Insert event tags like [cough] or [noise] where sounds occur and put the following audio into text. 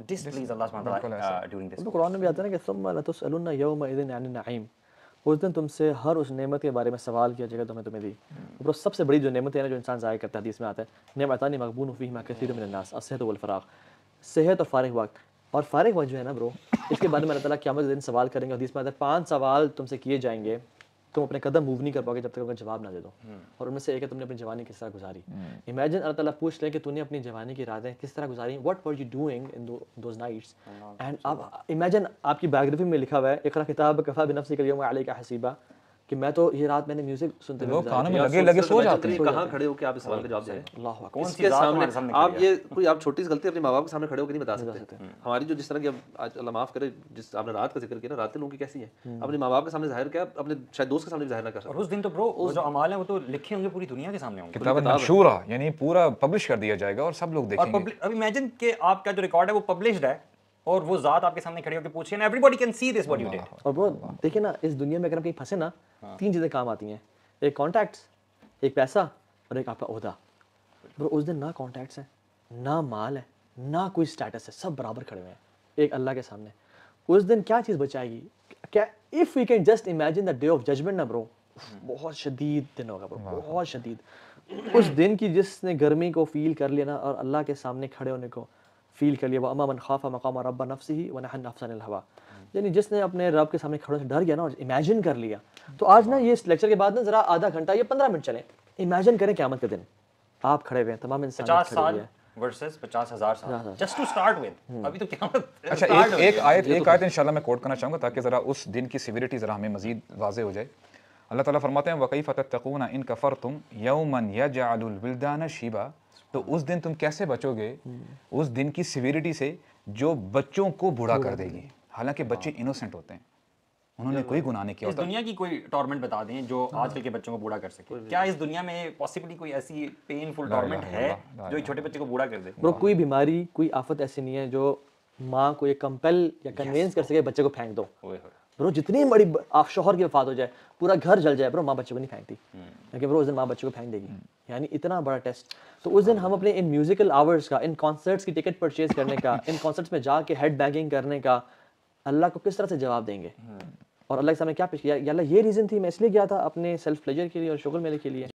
Uh, उस दिन तुमसे हर उस नेमत के बारे में सवाल किया जाएगा तुम्हें तुम्हें दी और hmm. सबसे बड़ी जो नेमत है ना जो इंसान ज़ाया करता है हदीस में आता है नेमतानी मकबून फ़ी मा कसीर मिन असहत वल सेहत और फारग वक्त और फारग वक्त जो है ना ब्रो इसके बाद में अल्लाह ताला क्या दिन सवाल करेंगे हदीस में आता है पाँच सवाल तुमसे किए जाएंगे तुम तो अपने कदम मूव नहीं कर पाओगे जब तक उनका जवाब ना दे दो हम्म। और उनमें से एक है तुमने अपनी जवानी किस तरह गुजारी इमेजिन हम्म। अल्लाह ताला पूछ ले कि तूने अपनी जवानी की रातें किस तरह गुजारी what were you doing in those nights and आप इमेजिन आपकी बायोग्राफी में लिखा हुआ है इकरा किताब कफा बिनफ्सी कलियम अलैका हसीबा कि मैं तो ये रात मैंने म्यूजिक सुनते हुए कान में लगे लगे सो जाते हैं कहां खड़े हो कि आप इस सवाल का जवाब दें अल्लाह हु अकबर इसके सामने आप ये कोई आप छोटी सी गलती अपने मां बाप के सामने खड़े होकर नहीं बता सकते हमारी जो जिस तरह की आज अल्लाह माफ करे जिस आपने रात का जिक्र किया ना रातें लोगों की कैसी है हम्म। अपने मां बाप के सामने जाहिर किया अपने शायद दोस्त के सामने जाहिर ना कर सकते उस दिन तो ब्रो उस जो अमाल है वो तो लिखे होंगे पूरी दुनिया के सामने होंगे किताब मशहूरा यानी पूरा पब्लिश कर दिया जाएगा और सब लोग देखेंगे अब इमेजिन के आपका जो रिकॉर्ड है वो पब्लिश्ड है और वो जात आपके सामने खड़ी होकर पूछे रही everybody can see this what you did और वो देखिए ना इस दुनिया में अगर हम कहीं फंसे ना हाँ। तीन चीजें काम आती हैं एक कॉन्टैक्ट्स एक पैसा और एक आपका ओहदा ब्रो उस दिन ना कॉन्टैक्ट्स है ना माल है ना कोई स्टेटस है सब बराबर खड़े हुए हैं एक अल्लाह के सामने उस दिन क्या चीज़ बचाएगी क्या if we can just imagine the day of judgement ना ब्रो हम्म। बहुत शदीद दिन होगा ब्रो बहुत शदीद उस दिन की जिसने गर्मी को फील कर लिया ना और अल्लाह के सामने खड़े होने को फील कर लिया वह अमा मन खाफ़ा मकाम रबा नफ्स ही वन नफसन हवा यानी जिसने अपने रब के सामने खड़ों से डर गया ना और इमेजिन कर लिया तो आज ना ये इस लेक्चर के बाद ना ज़रा आधा घंटा या पंद्रह मिनट चलें इमेजिन करें क्यामत के दिन आप खड़े हुए हैं तमाम इंसान पचास साल वर्सेस पचास हजार साल जस्ट टू स्टार्ट विद अभी तो क्या अच्छा एक, एक आयत तो एक आयत इंशाल्लाह मैं कोट करना चाहूँगा ताकि ज़रा उस दिन की सिविरिटी ज़रा हमें मजीद वाजे हो जाए अल्लाह ताला फरमाते हैं वकई वकीफ़त तकून इन कफ़र तुम यौमन यजालुलदाना शिबा तो उस दिन तुम कैसे बचोगे हम्म। उस दिन की सिवियरिटी से जो बच्चों को बुरा कर देगी हालांकि बच्चे इनोसेंट हाँ। होते हैं उन्होंने कोई गुनाह नहीं किया इस दुनिया की कोई टॉर्मेंट बता दें जो हाँ। आजकल के बच्चों को बूढ़ा कर सके क्या इस दुनिया में पॉसिबली कोई ऐसी पेनफुल टॉर्मेंट है जो छोटे बच्चे को बूढ़ा कर दे ब्रो कोई बीमारी कोई आफत ऐसी नहीं है जो माँ को ये कंपेल या कन्वेंस कर सके बच्चे को फेंक दो ब्रो जितनी बड़ी आप शोहर की वफात हो जाए पूरा घर जल जाए ब्रो माँ बच्चे को नहीं फेंकती हम्म। क्योंकि ब्रो उस दिन माँ बच्चे को फेंक देगी हम्म। यानी इतना बड़ा टेस्ट तो उस दिन हम अपने इन म्यूजिकल आवर्स का इन कॉन्सर्ट्स की टिकट परचेज करने का [laughs] इन कॉन्सर्ट्स में जाके हेड बैगिंग करने का अल्लाह को किस तरह से जवाब देंगे हम्म। और अल्लाह के सामने क्या पेश किया अल्लाह ये रीज़न थी मैं इसलिए गया था अपने सेल्फ प्लेजर के लिए और शुगर मेले के लिए